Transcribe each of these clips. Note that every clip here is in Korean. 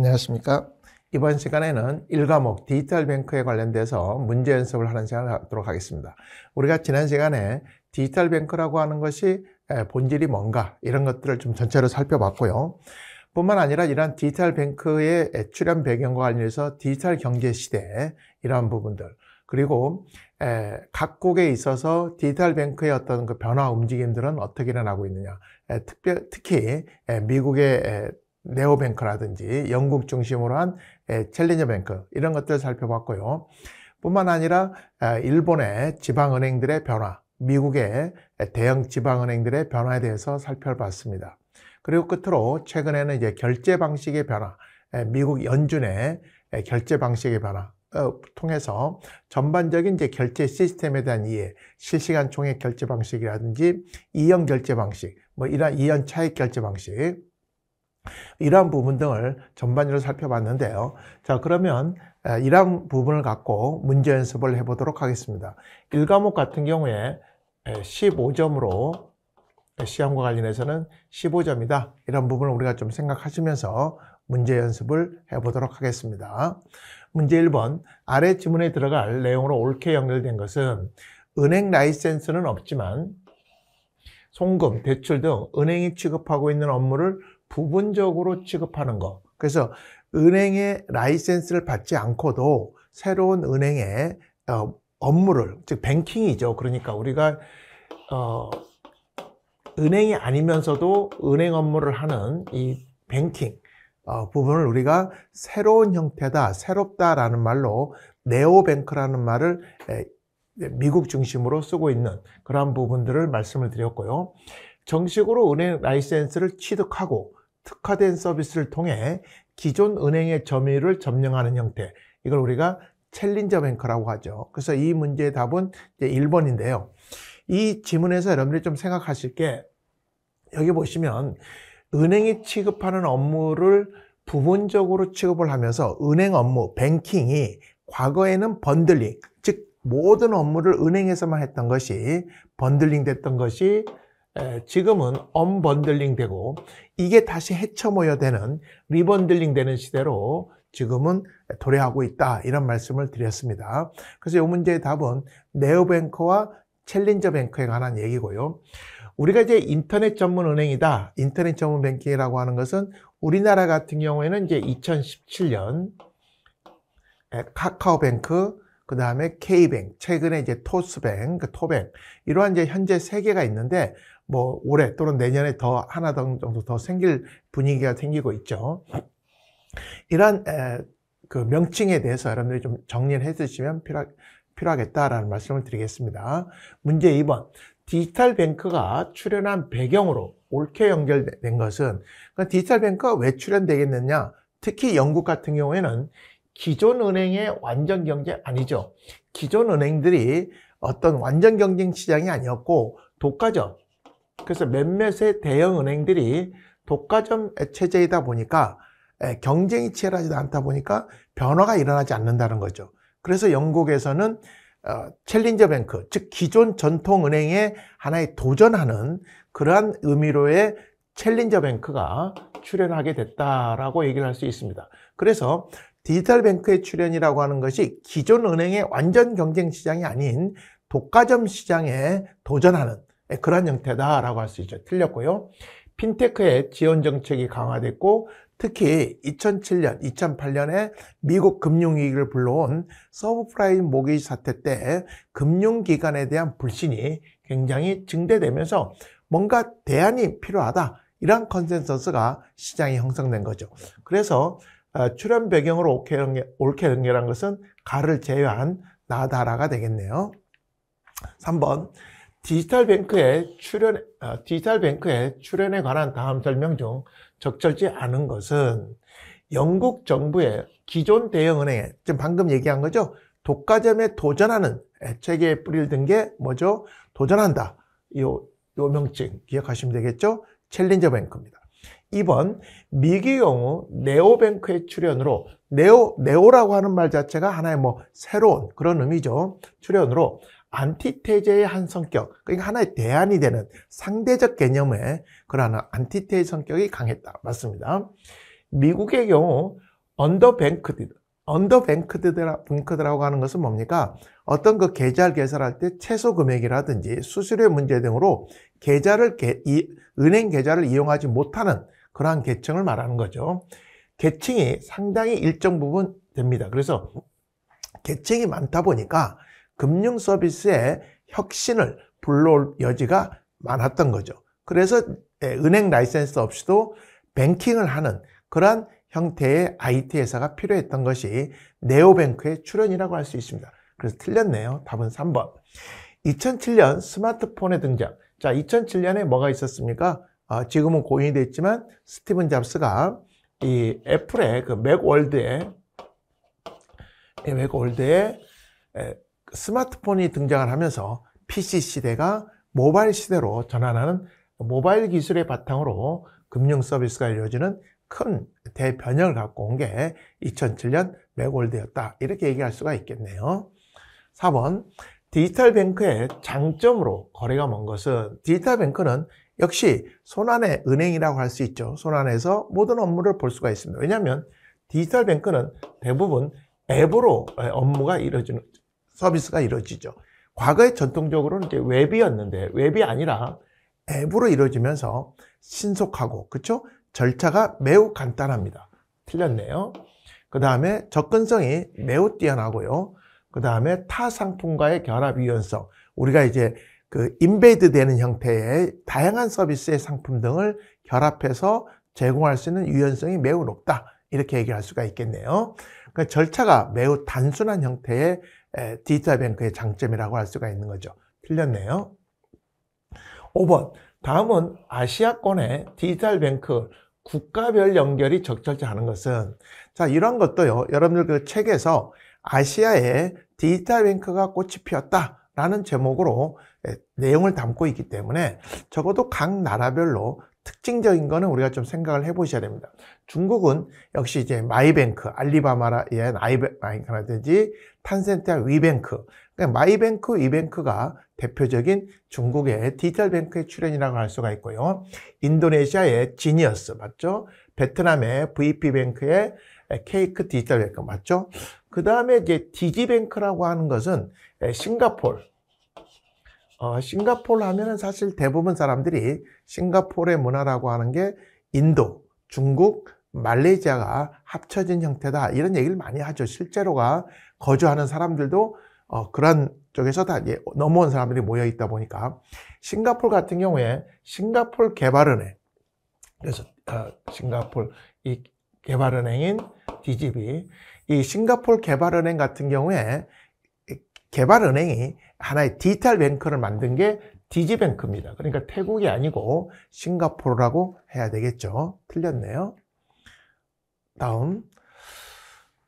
안녕하십니까. 이번 시간에는 1과목 디지털 뱅크에 관련돼서 문제 연습을 하는 시간을 갖도록 하겠습니다. 우리가 지난 시간에 디지털 뱅크라고 하는 것이 본질이 뭔가 이런 것들을 좀 전체로 살펴봤고요. 뿐만 아니라 이러한 디지털 뱅크의 출현 배경과 관련해서 디지털 경제 시대 이러한 부분들 그리고 각국에 있어서 디지털 뱅크의 어떤 그 변화 움직임들은 어떻게 일어나고 있느냐 특히 미국의 네오뱅크라든지 영국 중심으로 한 예, 챌린저뱅크 이런 것들 살펴봤고요. 뿐만 아니라 아, 일본의 지방은행들의 변화, 미국의 예, 대형 지방은행들의 변화에 대해서 살펴봤습니다. 그리고 끝으로 최근에는 이제 결제 방식의 변화, 예, 미국 연준의 결제 방식의 변화 어, 통해서 전반적인 이제 결제 시스템에 대한 이해, 실시간 총액 결제 방식이라든지 이연 결제 방식, 뭐 이런 이연 차액 결제 방식 이러한 부분 등을 전반적으로 살펴봤는데요. 자 그러면 이러한 부분을 갖고 문제 연습을 해보도록 하겠습니다. 1과목 같은 경우에 15점으로 시험과 관련해서는 15점이다. 이런 부분을 우리가 좀 생각하시면서 문제 연습을 해보도록 하겠습니다. 문제 1번 아래 지문에 들어갈 내용으로 옳게 연결된 것은 은행 라이센스는 없지만 송금, 대출 등 은행이 취급하고 있는 업무를 부분적으로 취급하는 거. 그래서 은행의 라이센스를 받지 않고도 새로운 은행의 어, 업무를 즉 뱅킹이죠. 그러니까 우리가 어, 은행이 아니면서도 은행 업무를 하는 이 뱅킹 어, 부분을 우리가 새로운 형태다, 새롭다라는 말로 네오뱅크라는 말을 에, 미국 중심으로 쓰고 있는 그러한 부분들을 말씀을 드렸고요. 정식으로 은행 라이센스를 취득하고 특화된 서비스를 통해 기존 은행의 점유율을 점령하는 형태. 이걸 우리가 챌린저 뱅크라고 하죠. 그래서 이 문제의 답은 이제 1번인데요. 이 지문에서 여러분들이 좀 생각하실 게 여기 보시면 은행이 취급하는 업무를 부분적으로 취급을 하면서 은행 업무, 뱅킹이 과거에는 번들링, 즉 모든 업무를 은행에서만 했던 것이 번들링 됐던 것이 지금은 언번들링 되고 이게 다시 헤쳐 모여 되는 리번들링 되는 시대로 지금은 도래하고 있다 이런 말씀을 드렸습니다. 그래서 이 문제의 답은 네오뱅크와 챌린저뱅크에 관한 얘기고요. 우리가 이제 인터넷 전문 은행이다. 인터넷 전문 뱅킹이라고 하는 것은 우리나라 같은 경우에는 이제 2017년 카카오뱅크, 그 다음에 K뱅, 최근에 이제 토스뱅, 그 토뱅, 이러한 이제 현재 세 개가 있는데 뭐 올해 또는 내년에 더 하나 정도 더 생길 분위기가 생기고 있죠. 이러한 그 명칭에 대해서 여러분들이 좀 정리를 해주시면 필요, 필요하겠다라는 말씀을 드리겠습니다. 문제 2번. 디지털 뱅크가 출연한 배경으로 옳게 연결된 것은 그러니까 디지털 뱅크가 왜 출연되겠느냐? 특히 영국 같은 경우에는 기존 은행의 완전 경제 아니죠. 기존 은행들이 어떤 완전 경쟁 시장이 아니었고 독과점, 그래서 몇몇의 대형 은행들이 독과점 체제이다 보니까 예, 경쟁이 치열하지 도 않다 보니까 변화가 일어나지 않는다는 거죠. 그래서 영국에서는 어, 챌린저 뱅크, 즉 기존 전통 은행에 하나의 도전하는 그러한 의미로의 챌린저 뱅크가 출현하게 됐다라고 얘기를 할 수 있습니다. 그래서 디지털 뱅크의 출현이라고 하는 것이 기존 은행의 완전 경쟁 시장이 아닌 독과점 시장에 도전하는 예, 그런 형태다라고 할 수 있죠. 틀렸고요. 핀테크의 지원 정책이 강화됐고 특히 2007년, 2008년에 미국 금융위기를 불러온 서브프라임 모기지 사태 때 금융기관에 대한 불신이 굉장히 증대되면서 뭔가 대안이 필요하다. 이런 컨센서스가 시장이 형성된 거죠. 그래서 어, 출현 배경으로 옳게, 연결, 옳게 연결한 것은 가를 제외한 나다라가 되겠네요. 3번 디지털 뱅크의 출연, 아, 디지털 뱅크의 출연에 관한 다음 설명 중 적절치 않은 것은 영국 정부의 기존 대형은행에, 지금 방금 얘기한 거죠? 독과점에 도전하는 책에 뿌리를 든 게 뭐죠? 도전한다. 요, 요 명칭 기억하시면 되겠죠? 챌린저 뱅크입니다. 2번 미기 경우 네오뱅크의 출현으로 네오, 네오라고 하는 말 자체가 하나의 뭐 새로운 그런 의미죠. 출현으로 안티테제의 한 성격, 그러니까 하나의 대안이 되는 상대적 개념의 그러한 안티테의 성격이 강했다. 맞습니다. 미국의 경우 언더뱅크드, 언더뱅크드라고 하는 것은 뭡니까? 어떤 그 계좌를 개설할 때 최소 금액이라든지 수수료 문제 등으로 계좌를 개, 이, 은행 계좌를 이용하지 못하는 그러한 계층을 말하는 거죠. 계층이 상당히 일정 부분 됩니다. 그래서 계층이 많다 보니까 금융 서비스의 혁신을 불러올 여지가 많았던 거죠. 그래서 예, 은행 라이센스 없이도 뱅킹을 하는 그러한 형태의 IT 회사가 필요했던 것이 네오뱅크의 출현이라고 할 수 있습니다. 그래서 틀렸네요. 답은 3번. 2007년 스마트폰의 등장. 자, 2007년에 뭐가 있었습니까? 아, 지금은 고인이 됐지만 스티븐 잡스가 이 애플의 그 맥월드의 예, 맥월드의 예, 스마트폰이 등장을 하면서 PC 시대가 모바일 시대로 전환하는 모바일 기술의 바탕으로 금융 서비스가 이루어지는 큰 대변혁을 갖고 온 게 2007년 맥월드였다 이렇게 얘기할 수가 있겠네요 4번 디지털 뱅크의 장점으로 거래가 먼 것은 디지털 뱅크는 역시 손안의 은행이라고 할 수 있죠 손안에서 모든 업무를 볼 수가 있습니다 왜냐하면 디지털 뱅크는 대부분 앱으로 예, 업무가 이루어지는 서비스가 이루어지죠. 과거에 전통적으로는 이제 웹이었는데 웹이 아니라 앱으로 이루어지면서 신속하고 그쵸 절차가 매우 간단합니다. 틀렸네요. 그 다음에 접근성이 매우 뛰어나고요. 그 다음에 타 상품과의 결합 유연성. 우리가 이제 그 인베이드 되는 형태의 다양한 서비스의 상품 등을 결합해서 제공할 수 있는 유연성이 매우 높다. 이렇게 얘기할 수가 있겠네요. 그러니까 절차가 매우 단순한 형태의 디지털 뱅크의 장점이라고 할 수가 있는 거죠. 틀렸네요. 5번 다음은 아시아권의 디지털 뱅크 국가별 연결이 적절치 않은 것은 자 이런 것도요 여러분들 그 책에서 아시아의 디지털 뱅크가 꽃이 피었다 라는 제목으로 내용을 담고 있기 때문에 적어도 각 나라별로 특징적인 거는 우리가 좀 생각을 해보셔야 됩니다. 중국은 역시 이제 마이뱅크, 알리바마라의 아이뱅크라든지 탄센트와 위뱅크. 그러니까 마이뱅크, 위뱅크가 대표적인 중국의 디지털 뱅크의 출현이라고 할 수가 있고요. 인도네시아의 지니어스, 맞죠? 베트남의 VP뱅크의 케이크 디지털 뱅크, 맞죠? 그 다음에 이제 디지뱅크라고 하는 것은 싱가폴, 어, 싱가폴 하면은 사실 대부분 사람들이 싱가폴의 문화라고 하는 게 인도, 중국, 말레이시아가 합쳐진 형태다 이런 얘기를 많이 하죠. 실제로가 거주하는 사람들도 어, 그런 쪽에서 다 예, 넘어온 사람들이 모여 있다 보니까 싱가폴 같은 경우에 싱가폴 개발은행 그래서 어, 싱가폴 이 개발은행인 DGB 이 싱가폴 개발은행 같은 경우에 개발은행이 하나의 디지털 뱅크를 만든 게 디지뱅크입니다. 그러니까 태국이 아니고 싱가포르라고 해야 되겠죠. 틀렸네요. 다음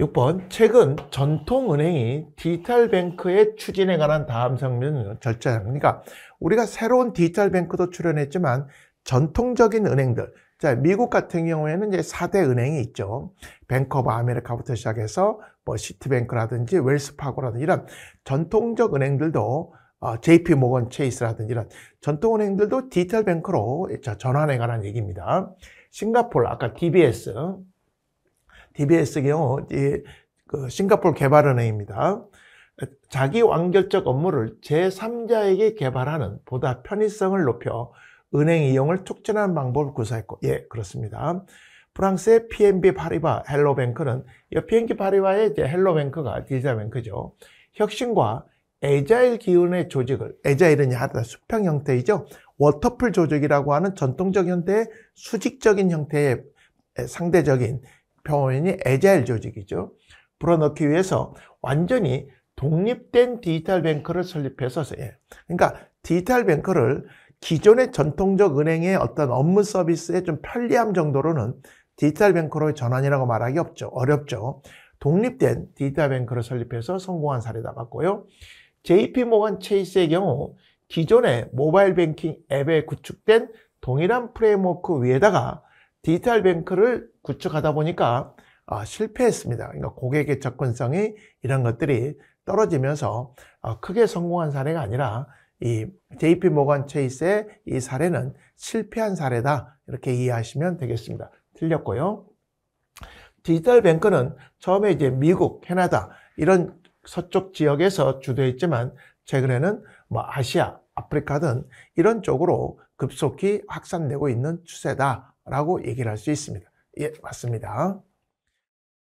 6번 최근 전통은행이 디지털뱅크의 추진에 관한 다음 성명을 절차합 그러니까 우리가 새로운 디지털뱅크도 출연했지만 전통적인 은행들 자, 미국 같은 경우에는 이제 4대 은행이 있죠. 뱅크 오브 아메리카부터 시작해서 뭐 시티뱅크라든지 웰스파고라든지 이런 전통적 은행들도 어, JP 모건 체이스라든지 이런 전통 은행들도 디지털 뱅크로 전환해 가는 얘기입니다. 싱가폴 아까 DBS DBS 경우 그 싱가폴 개발은행입니다. 자기 완결적 업무를 제3자에게 개발하는 보다 편의성을 높여 은행 이용을 촉진하는 방법을 구사했고 예 그렇습니다. 프랑스의 PNB 파리바 헬로뱅크는 PNB 파리바의 이제 헬로뱅크가 디자뱅크죠. 혁신과 에자일 기운의 조직을 에자일은 야다 수평 형태이죠. 워터풀 조직이라고 하는 전통적 형태의 수직적인 형태의 상대적인 표현이 에자일 조직이죠. 불어넣기 위해서 완전히 독립된 디지털 뱅크를 설립해서 예. 그러니까 디지털 뱅크를 기존의 전통적 은행의 어떤 업무 서비스의 좀 편리함 정도로는 디지털 뱅크로의 전환이라고 말하기 없죠. 어렵죠. 독립된 디지털 뱅크를 설립해서 성공한 사례다 봤고요 JP 모건 체이스의 경우 기존의 모바일 뱅킹 앱에 구축된 동일한 프레임워크 위에다가 디지털 뱅크를 구축하다 보니까 아, 실패했습니다. 그러니까 고객의 접근성이 이런 것들이 떨어지면서 아, 크게 성공한 사례가 아니라 이 JP 모건 체이스의 이 사례는 실패한 사례다. 이렇게 이해하시면 되겠습니다. 틀렸고요. 디지털 뱅크는 처음에 이제 미국, 캐나다 이런 서쪽 지역에서 주도했지만 최근에는 뭐 아시아, 아프리카 등 이런 쪽으로 급속히 확산되고 있는 추세다라고 얘기를 할 수 있습니다. 예, 맞습니다.